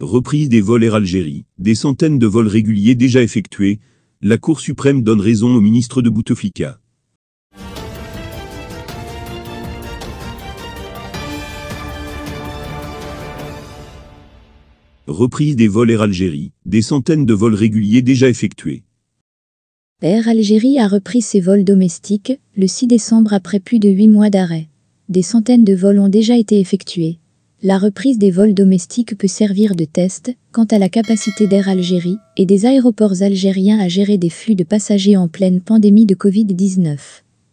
Reprise des vols Air Algérie, des centaines de vols réguliers déjà effectués, la Cour suprême donne raison au ministre de Bouteflika. Reprise des vols Air Algérie, des centaines de vols réguliers déjà effectués. Air Algérie a repris ses vols domestiques le 6 décembre après plus de 8 mois d'arrêt. Des centaines de vols ont déjà été effectués. La reprise des vols domestiques peut servir de test quant à la capacité d'Air Algérie et des aéroports algériens à gérer des flux de passagers en pleine pandémie de Covid-19.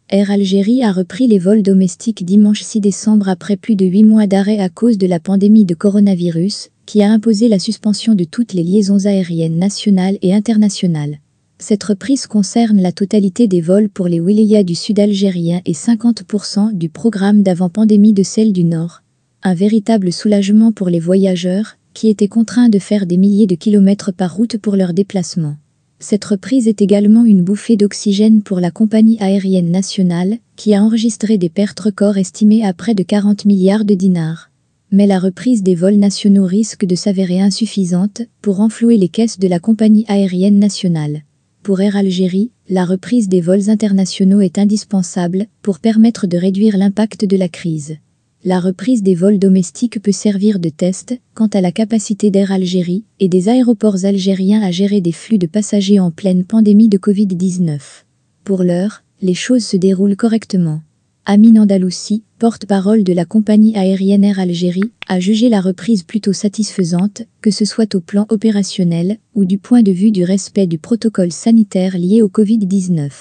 Air Algérie a repris les vols domestiques dimanche 6 décembre après plus de 8 mois d'arrêt à cause de la pandémie de coronavirus, qui a imposé la suspension de toutes les liaisons aériennes nationales et internationales. Cette reprise concerne la totalité des vols pour les wilayas du sud algérien et 50% du programme d'avant-pandémie de celle du nord, un véritable soulagement pour les voyageurs, qui étaient contraints de faire des milliers de kilomètres par route pour leurs déplacements. Cette reprise est également une bouffée d'oxygène pour la compagnie aérienne nationale, qui a enregistré des pertes records estimées à près de 40 milliards de dinars. Mais la reprise des vols nationaux risque de s'avérer insuffisante pour enflouer les caisses de la compagnie aérienne nationale. Pour Air Algérie, la reprise des vols internationaux est indispensable pour permettre de réduire l'impact de la crise. La reprise des vols domestiques peut servir de test quant à la capacité d'Air Algérie et des aéroports algériens à gérer des flux de passagers en pleine pandémie de Covid-19. Pour l'heure, les choses se déroulent correctement. Amin Andalousi, porte-parole de la compagnie aérienne Air Algérie, a jugé la reprise plutôt satisfaisante, que ce soit au plan opérationnel ou du point de vue du respect du protocole sanitaire lié au Covid-19.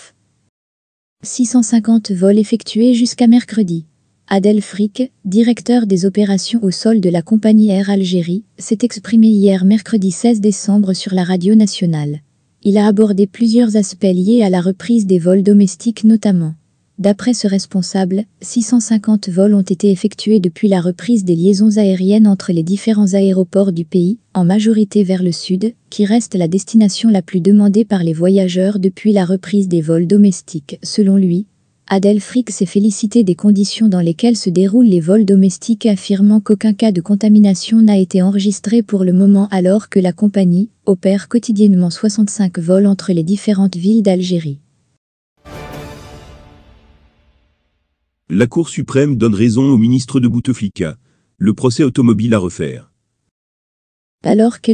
650 vols effectués jusqu'à mercredi. Adel Frick, directeur des opérations au sol de la compagnie Air Algérie, s'est exprimé hier mercredi 16 décembre sur la radio nationale. Il a abordé plusieurs aspects liés à la reprise des vols domestiques notamment. D'après ce responsable, 650 vols ont été effectués depuis la reprise des liaisons aériennes entre les différents aéroports du pays, en majorité vers le sud, qui reste la destination la plus demandée par les voyageurs depuis la reprise des vols domestiques. Selon lui, Adèle Frick s'est félicité des conditions dans lesquelles se déroulent les vols domestiques affirmant qu'aucun cas de contamination n'a été enregistré pour le moment alors que la compagnie opère quotidiennement 65 vols entre les différentes villes d'Algérie. La Cour suprême donne raison au ministre de Bouteflika. Le procès automobile à refaire alors que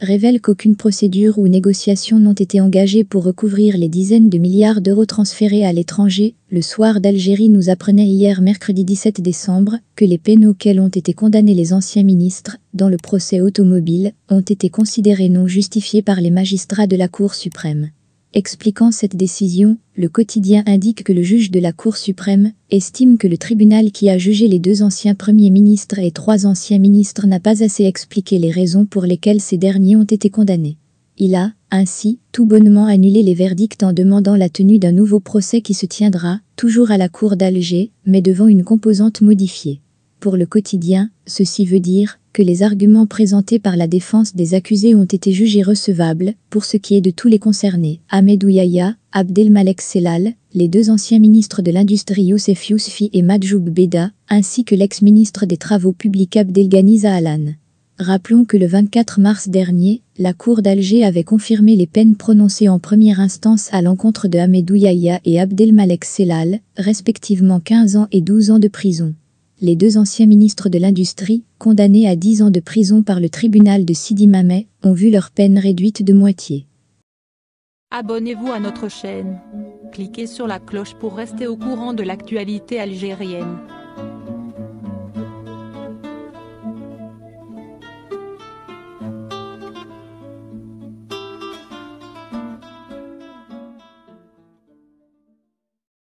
révèle qu'aucune procédure ou négociation n'ont été engagées pour recouvrir les dizaines de milliards d'euros transférés à l'étranger, le soir d'Algérie nous apprenait hier mercredi 17 décembre que les peines auxquelles ont été condamnés les anciens ministres dans le procès automobile ont été considérées non justifiées par les magistrats de la Cour suprême. Expliquant cette décision, le quotidien indique que le juge de la Cour suprême estime que le tribunal qui a jugé les deux anciens premiers ministres et trois anciens ministres n'a pas assez expliqué les raisons pour lesquelles ces derniers ont été condamnés. Il a, ainsi, tout bonnement annulé les verdicts en demandant la tenue d'un nouveau procès qui se tiendra, toujours à la Cour d'Alger, mais devant une composante modifiée. Pour le quotidien, ceci veut dire que les arguments présentés par la défense des accusés ont été jugés recevables pour ce qui est de tous les concernés. Ahmed Ouyaya, Abdelmalek Selal, les deux anciens ministres de l'Industrie Youssef Yousfi et Madjoub Beda, ainsi que l'ex-ministre des Travaux publics Abdelghani Alan. Rappelons que le 24 mars dernier, la Cour d'Alger avait confirmé les peines prononcées en première instance à l'encontre de Ahmed Ouyaya et Abdelmalek Selal, respectivement 15 ans et 12 ans de prison les deux anciens ministres de l'Industrie, condamnés à 10 ans de prison par le tribunal de Sidi Mamet, ont vu leur peine réduite de moitié. Abonnez-vous à notre chaîne. Cliquez sur la cloche pour rester au courant de l'actualité algérienne.